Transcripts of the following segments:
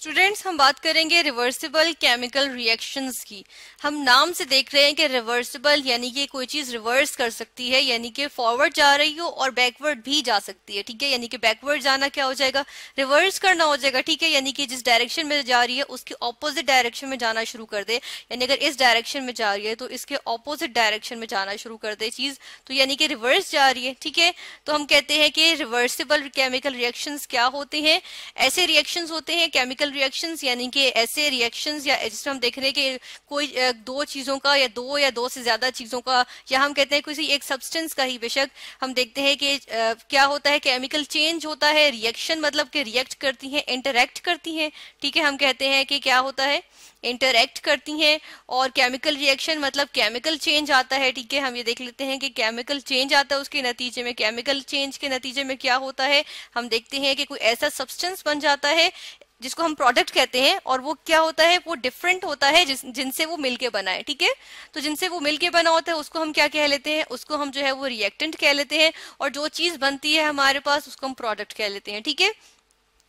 Students हम बात करेंगे रिवर्सिबल केमिकल रिएक्शंस की हम नाम से देख रहे हैं कि रिवर्सिबल यानी कि कोई चीज रिवर्स कर सकती है यानी कि फॉरवर्ड जा रही हो और बैकवर्ड भी जा सकती है ठीक है यानी कि बैकवर्ड जाना क्या हो जाएगा रिवर्स करना हो जाएगा ठीक है यानी कि जिस डायरेक्शन में जा रही है उसके ऑपोजिट डायरेक्शन में जाना शुरू कर दे यानी अगर इस डायरेक्शन में जा रही है तो इसके ऑपोजिट डायरेक्शन में जाना शुरू कर दे चीज तो यानी कि रिवर्स जा रही है ठीक है तो हम कहते हैं कि रिवर्सिबल केमिकल रिएक्शन क्या होते हैं ऐसे रिएक्शन होते हैं केमिकल केमिकल रिएक्शन यानी कि ऐसे रिएक्शन या जिसमें हम देख रहे हैं कि कोई दो चीज़ों का या दो या दो से ज़्यादा चीज़ों का या हम कहते हैं किसी एक सब्सटेंस का ही बेशक हम देखते हैं कि क्या होता है केमिकल चेंज होता है रिएक्शन मतलब कि रिएक्ट करती हैं इंटरेक्ट करती हैं ठीक है हम कहते हैं कि क्या होता है इंटरेक्ट करती हैं और केमिकल रिएक्शन मतलब केमिकल चेंज आता है ठीक है हम ये देख लेते हैं कि केमिकल चेंज आता है उसके नतीजे में केमिकल चेंज के नतीजे में क्या होता है हम देखते हैं कि कोई ऐसा सब्सटेंस बन जाता है जिसको हम प्रोडक्ट कहते हैं और वो क्या होता है वो डिफरेंट होता है जिस जिनसे वो मिलके बना है ठीक है तो जिनसे वो मिलके बना होता है उसको हम क्या कह लेते हैं उसको हम जो है वो रिएक्टेंट कह लेते हैं और जो चीज बनती है हमारे पास उसको हम प्रोडक्ट कह लेते हैं ठीक है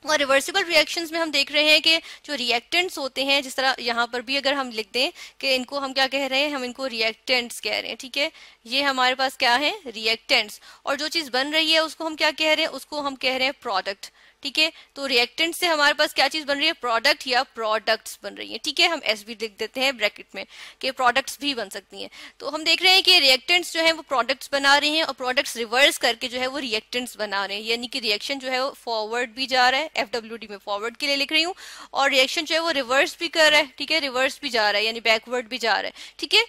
और रिवर्सिबल रिएक्शंस में हम देख रहे हैं कि जो रिएक्टेंट्स होते हैं जिस तरह यहाँ पर भी अगर हम लिख दें कि इनको हम क्या कह रहे हैं हम इनको रिएक्टेंट्स कह रहे हैं ठीक है ये हमारे पास क्या है रिएक्टेंट्स और जो चीज़ बन रही है उसको हम क्या कह रहे हैं उसको हम कह रहे हैं प्रोडक्ट ठीक है तो रिएक्टेंट से हमारे पास क्या चीज बन रही है प्रोडक्ट या प्रोडक्ट्स बन रही है ठीक है हम एस भी लिख देते हैं ब्रैकेट में कि प्रोडक्ट्स भी बन सकती हैं तो हम देख रहे हैं कि रिएक्टेंट्स जो है वो प्रोडक्ट्स बना रहे हैं और प्रोडक्ट्स रिवर्स करके जो है वो रिएक्टेंट्स बना रहे हैं यानी कि रिएक्शन जो है वो फॉरवर्ड भी जा रहा है एफ में फॉरवर्ड के लिए लिख रही हूँ और रिएक्शन जो है वो रिवर्स भी कर रहा है ठीक है रिवर्स भी जा रहा है यानी बैकवर्ड भी जा रहा है ठीक है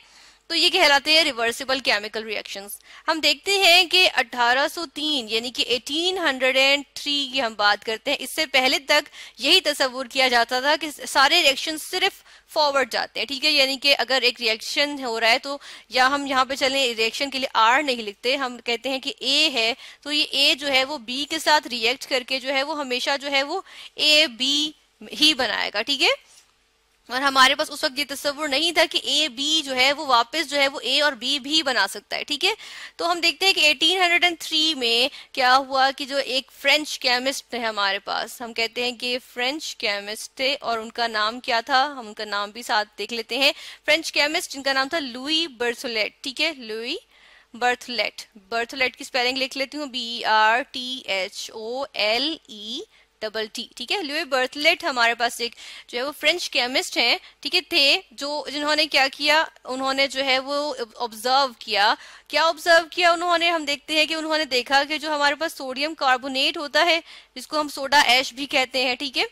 तो ये कहलाते हैं रिवर्सिबल केमिकल रिएक्शंस हम देखते हैं कि 1803 यानी कि 1803 की हम बात करते हैं इससे पहले तक यही तस्वूर किया जाता था कि सारे रिएक्शन सिर्फ फॉरवर्ड जाते हैं ठीक है यानी कि अगर एक रिएक्शन हो रहा है तो या हम यहाँ पे चले रिएक्शन के लिए आर नहीं लिखते हम कहते हैं कि ए है तो ये ए जो है वो बी के साथ रिएक्ट करके जो है वो हमेशा जो है वो ए बी ही बनाएगा ठीक है और हमारे पास उस वक्त ये तस्वुर नहीं था कि ए बी जो है वो वापस जो है वो ए और बी भी बना सकता है ठीक है तो हम देखते हैं कि 1803 में क्या हुआ कि जो एक फ्रेंच केमिस्ट थे हमारे पास हम कहते हैं कि फ्रेंच केमिस्ट थे और उनका नाम क्या था हम उनका नाम भी साथ देख लेते हैं फ्रेंच केमिस्ट जिनका नाम था लुई बर्थोलेट ठीक है लुई बर्थलेट बर्थलेट की स्पेलिंग लिख लेती हूँ B R T H O L E -E double T ठीक है लुए बर्थलेट हमारे पास एक जो है वो फ्रेंच केमिस्ट हैं ठीक है थे जो जिन्होंने क्या किया उन्होंने जो है वो ऑब्जर्व किया क्या ऑब्जर्व किया उन्होंने हम देखते हैं कि उन्होंने देखा कि जो हमारे पास सोडियम कार्बोनेट होता है जिसको हम सोडा ऐश भी कहते हैं ठीक है थीके?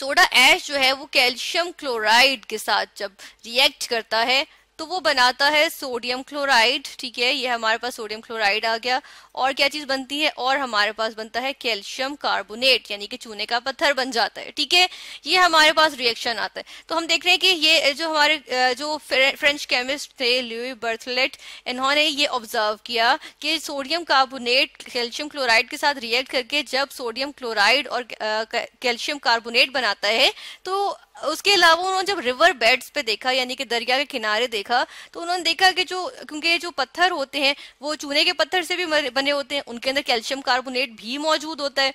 सोडा ऐश जो है वो कैल्शियम क्लोराइड के साथ जब रिएक्ट करता है तो वो बनाता है सोडियम क्लोराइड ठीक है ये हमारे पास सोडियम क्लोराइड आ गया और क्या चीज बनती है और हमारे पास बनता है कैल्शियम कार्बोनेट यानी कि चूने का पत्थर बन जाता है ठीक है ये हमारे पास रिएक्शन आता है तो हम देख रहे हैं कि ये जो हमारे जो फ्रेंच केमिस्ट थे लुई बर्थलेट इन्होंने ये ऑब्जर्व किया कि सोडियम कार्बोनेट कैल्शियम क्लोराइड के साथ रिएक्ट करके जब सोडियम क्लोराइड और कैल्शियम कार्बोनेट बनाता है तो उसके अलावा उन्होंने जब रिवर बेड्स पे देखा यानी कि दरिया के किनारे देखा तो उन्होंने देखा कि जो क्योंकि जो पत्थर होते हैं वो चूने के पत्थर से भी बने होते हैं उनके अंदर कैल्शियम कार्बोनेट भी मौजूद होता है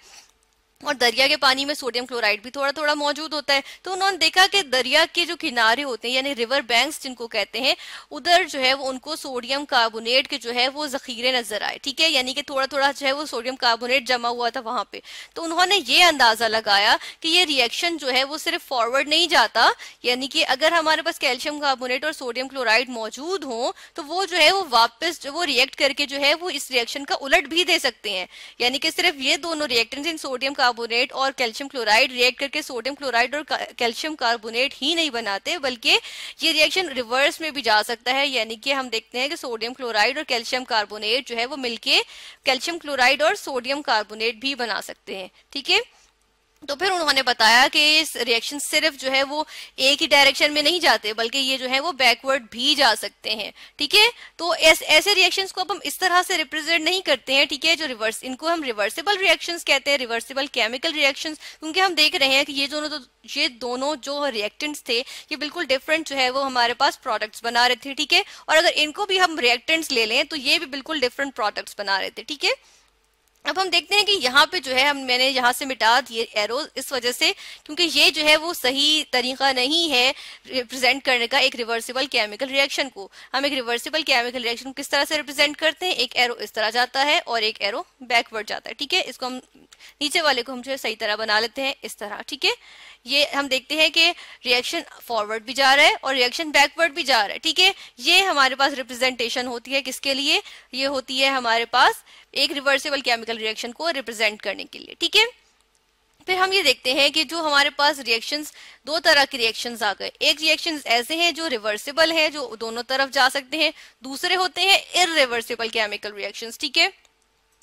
और दरिया के पानी में सोडियम क्लोराइड भी थोड़ा थोड़ा मौजूद होता है तो उन्होंने देखा कि दरिया के जो किनारे होते हैं यानी रिवर बैंक्स जिनको कहते हैं उधर जो है वो उनको सोडियम कार्बोनेट के जो है वो जखीरे नजर आए ठीक है यानी कि थोड़ा थोड़ा जो है वो सोडियम कार्बोनेट जमा हुआ था वहां पे तो उन्होंने ये अंदाजा लगाया कि ये रिएक्शन जो है वो सिर्फ फॉरवर्ड नहीं जाता यानी कि अगर हमारे पास कैल्शियम कार्बोनेट और सोडियम क्लोराइड मौजूद हो तो वो जो है वो वापस जो वो रिएक्ट करके जो है वो इस रिएक्शन का उलट भी दे सकते हैं यानी कि सिर्फ ये दोनों रिएक्टेंट सोडियम कार्बोनेट और कैल्शियम क्लोराइड रिएक्ट करके सोडियम क्लोराइड और कैल्शियम कार्बोनेट ही नहीं बनाते बल्कि ये रिएक्शन रिवर्स में भी जा सकता है यानी कि हम देखते हैं कि सोडियम क्लोराइड और कैल्शियम कार्बोनेट जो है वो मिलकर कैल्शियम क्लोराइड और सोडियम कार्बोनेट भी बना सकते हैं ठीक है तो फिर उन्होंने बताया कि रिएक्शन सिर्फ जो है वो एक ही डायरेक्शन में नहीं जाते बल्कि ये जो है वो बैकवर्ड भी जा सकते हैं ठीक है तो ऐस, ऐसे रिएक्शंस को अब हम इस तरह से रिप्रेजेंट नहीं करते हैं ठीक है जो रिवर्स इनको हम रिवर्सिबल रिएक्शंस कहते हैं रिवर्सिबल केमिकल रिएक्शन क्योंकि हम देख रहे हैं कि ये दोनों तो ये दोनों जो रिएक्टेंट्स थे ये बिल्कुल डिफरेंट जो है वो हमारे पास प्रोडक्ट्स बना रहे थे ठीक है और अगर इनको भी हम रिएक्टेंट्स ले लें तो ये भी बिल्कुल डिफरेंट प्रोडक्ट्स बना रहे थे ठीक है अब हम देखते हैं कि यहाँ पे जो है हम मैंने यहाँ से मिटा दिए एरो इस वजह से क्योंकि ये जो है वो सही तरीका नहीं है रिप्रेजेंट करने का एक रिवर्सिबल केमिकल रिएक्शन को हम एक रिवर्सिबल केमिकल रिएक्शन किस तरह से रिप्रेजेंट करते हैं एक एरो इस तरह जाता है और एक एरो बैकवर्ड जाता है ठीक है इसको हम नीचे वाले को हम जो है सही तरह बना लेते हैं इस तरह ठीक है ये हम देखते हैं कि रिएक्शन फॉरवर्ड भी जा रहा है और रिएक्शन बैकवर्ड भी जा रहा है ठीक है ये हमारे पास रिप्रेजेंटेशन होती है किसके लिए ये होती है हमारे पास एक रिवर्सिबल केमिकल रिएक्शन को रिप्रेजेंट करने के लिए ठीक है फिर हम ये देखते हैं कि जो हमारे पास रिएक्शंस दो तरह के रिएक्शंस आ गए एक रिएक्शंस ऐसे हैं जो रिवर्सिबल हैं जो दोनों तरफ जा सकते हैं दूसरे होते हैं इरिवर्सिबल केमिकल रिएक्शंस ठीक है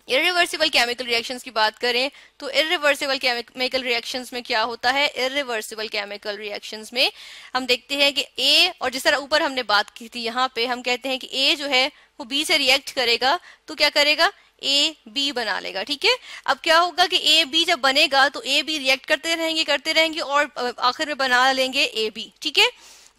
इरिवर्सिबल केमिकल रिएक्शंस की बात करें तो इरिवर्सिबल केमिकल रिएक्शंस में क्या होता है इरिवर्सिबल केमिकल रिएक्शंस में हम देखते हैं कि ए और जिस तरह ऊपर हमने बात की थी यहाँ पे हम कहते हैं कि ए जो है वो बी से रिएक्ट करेगा तो क्या करेगा ए बी बना लेगा ठीक है अब क्या होगा कि ए बी जब बनेगा तो ए बी रिएक्ट करते रहेंगे करते रहेंगे और आखिर में बना लेंगे ए बी ठीक है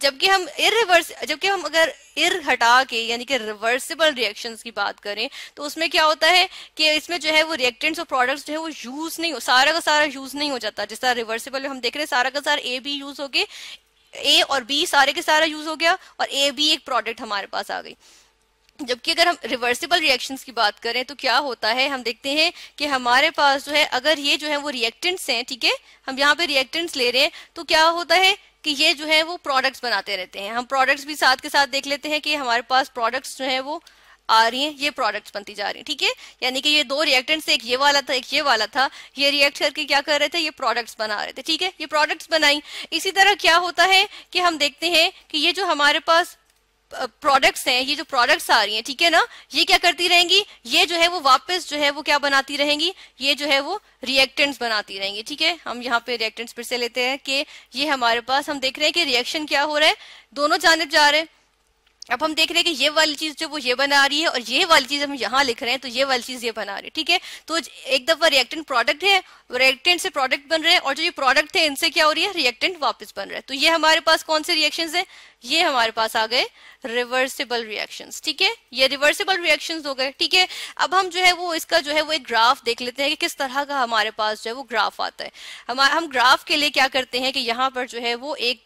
जबकि हम रिवर्स जबकि हम अगर इर हटा के यानी कि रिवर्सिबल रिएक्शंस की बात करें तो उसमें क्या होता है कि इसमें जो है वो रिएक्टेंट्स और प्रोडक्ट्स जो है वो यूज नहीं हो सारा का सारा यूज नहीं हो जाता जिस तरह रिवर्सिबल हम देख रहे हैं सारा का सारा ए बी यूज हो गए ए और बी सारे के सारा यूज हो गया और ए बी एक प्रोडक्ट हमारे पास आ गई जबकि अगर हम रिवर्सिबल रिएक्शंस की बात करें तो क्या होता है हम देखते हैं कि हमारे पास जो है अगर ये जो है वो रिएक्टेंट्स हैं ठीक है हम यहाँ पे रिएक्टेंट्स ले रहे हैं तो क्या होता है कि ये जो है वो प्रोडक्ट्स बनाते रहते हैं हम प्रोडक्ट्स भी साथ के साथ देख लेते हैं कि हमारे पास प्रोडक्ट्स जो है वो आ रही हैं ये प्रोडक्ट्स बनती जा रही हैं ठीक है यानी कि ये दो रिएक्टेंट्स एक ये वाला था एक ये वाला था ये रिएक्ट करके क्या कर रहे थे ये प्रोडक्ट्स बना रहे थे ठीक है ये प्रोडक्ट्स बनाई इसी तरह क्या होता है कि हम देखते हैं कि ये जो हमारे पास प्रोडक्ट्स हैं ये जो प्रोडक्ट्स आ रही हैं ठीक है ना ये क्या करती रहेंगी ये जो है वो वापस जो है वो क्या बनाती रहेंगी ये जो है वो रिएक्टेंट्स बनाती रहेंगी ठीक है हम यहाँ पे रिएक्टेंट्स फिर से लेते हैं कि ये हमारे पास हम देख रहे हैं कि रिएक्शन क्या हो रहा है दोनों जानब जा रहे हैं अब हम देख रहे हैं कि ये वाली चीज जो वो ये बना रही है और ये वाली चीज हम यहाँ लिख रहे हैं तो ये वाली चीज ये बना रही है ठीक है तो एक दफा रिएक्टेंट प्रोडक्ट है रिएक्टेंट से प्रोडक्ट बन रहे हैं और जो ये प्रोडक्ट है इनसे क्या हो रही है रिएक्टेंट वापस बन रहा है तो ये हमारे पास कौन से रिएक्शन है ये हमारे पास आ गए रिवर्सिबल रिएक्शंस ठीक है ये रिवर्सिबल रिएक्शंस हो गए ठीक है अब हम जो है वो इसका जो है वो एक ग्राफ देख लेते हैं कि किस तरह का हमारे पास जो है वो ग्राफ आता है हम हम ग्राफ के लिए क्या करते हैं कि यहाँ पर जो है वो एक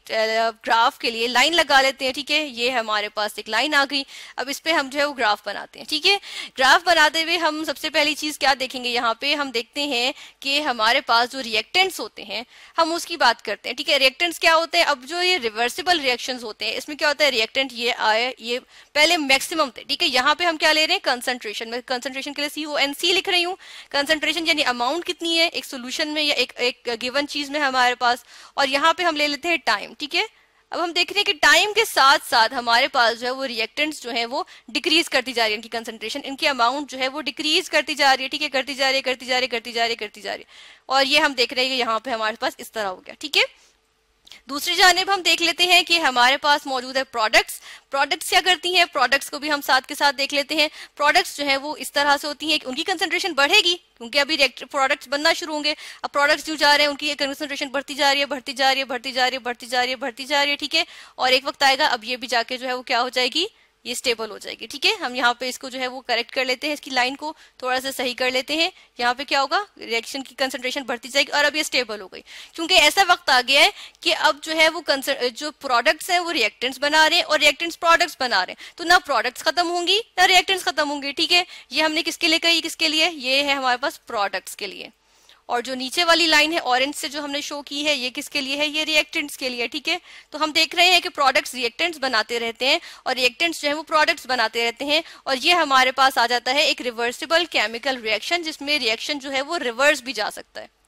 ग्राफ के लिए लाइन लगा लेते हैं ठीक है ये हमारे पास एक लाइन आ गई अब इस पर हम जो है वो ग्राफ बनाते हैं ठीक है ग्राफ बनाते हुए हम सबसे पहली चीज क्या देखेंगे यहाँ पे हम देखते हैं कि हमारे पास जो रिएक्टेंट्स होते हैं हम उसकी बात करते हैं ठीक है रिएक्टेंट्स क्या होते हैं अब जो ये रिवर्सिबल रिएक्शन होते हैं सकते हैं इसमें क्या होता है रिएक्टेंट ये आए ये पहले मैक्सिमम थे ठीक है यहाँ पे हम क्या ले रहे हैं कंसंट्रेशन मैं कंसंट्रेशन के लिए सी ओ एन सी लिख रही हूँ कंसंट्रेशन यानी अमाउंट कितनी है एक सोल्यूशन में या एक एक गिवन चीज में हमारे पास और यहाँ पे हम ले लेते हैं टाइम ठीक है अब हम देख रहे हैं कि टाइम के साथ साथ हमारे पास जो है वो रिएक्टेंट्स जो है वो डिक्रीज करती जा रही है इनकी कंसंट्रेशन इनकी अमाउंट जो है वो डिक्रीज करती जा रही है ठीक है करती जा रही है करती जा रही है करती जा रही है करती जा रही है और ये हम देख रहे हैं कि यहाँ पे हमारे पास इस तरह हो गया ठीक है दूसरी जानब हम देख लेते हैं कि हमारे पास मौजूद है प्रोडक्ट्स प्रोडक्ट्स क्या करती हैं प्रोडक्ट्स को भी हम साथ के साथ देख लेते हैं प्रोडक्ट्स जो है वो इस तरह से होती हैं कि उनकी कंसंट्रेशन बढ़ेगी क्योंकि अभी प्रोडक्ट्स बनना शुरू होंगे अब प्रोडक्ट्स जो जा रहे हैं उनकी कंसंट्रेशन बढ़ती जा रही है बढ़ती जा रही है बढ़ती जा रही है बढ़ती जा रही है बढ़ती जा रही है ठीक है और एक वक्त आएगा अब ये भी जाके जो है वो क्या हो जाएगी ये स्टेबल हो जाएगी ठीक है हम यहाँ पे इसको जो है वो करेक्ट कर लेते हैं इसकी लाइन को थोड़ा सा सही कर लेते हैं यहाँ पे क्या होगा रिएक्शन की कंसंट्रेशन बढ़ती जाएगी और अब ये स्टेबल हो गई क्योंकि ऐसा वक्त आ गया है कि अब जो है वो जो प्रोडक्ट्स हैं वो रिएक्टेंट्स बना रहे हैं और रिएक्टेंट्स प्रोडक्ट्स बना रहे हैं तो ना प्रोडक्ट्स खत्म होंगी ना रिएक्टेंट्स खत्म होंगी ठीक है ये हमने किसके लिए कही किसके लिए ये है हमारे पास प्रोडक्ट्स के लिए और जो नीचे वाली लाइन है ऑरेंज से जो हमने शो की है ये किसके लिए है ये रिएक्टेंट्स के लिए ठीक है तो हम देख रहे हैं कि प्रोडक्ट्स रिएक्टेंट्स बनाते रहते हैं और रिएक्टेंट्स जो है वो प्रोडक्ट्स बनाते रहते हैं और ये हमारे पास आ जाता है एक रिवर्सिबल केमिकल रिएक्शन जिसमें रिएक्शन जो है वो रिवर्स भी जा सकता है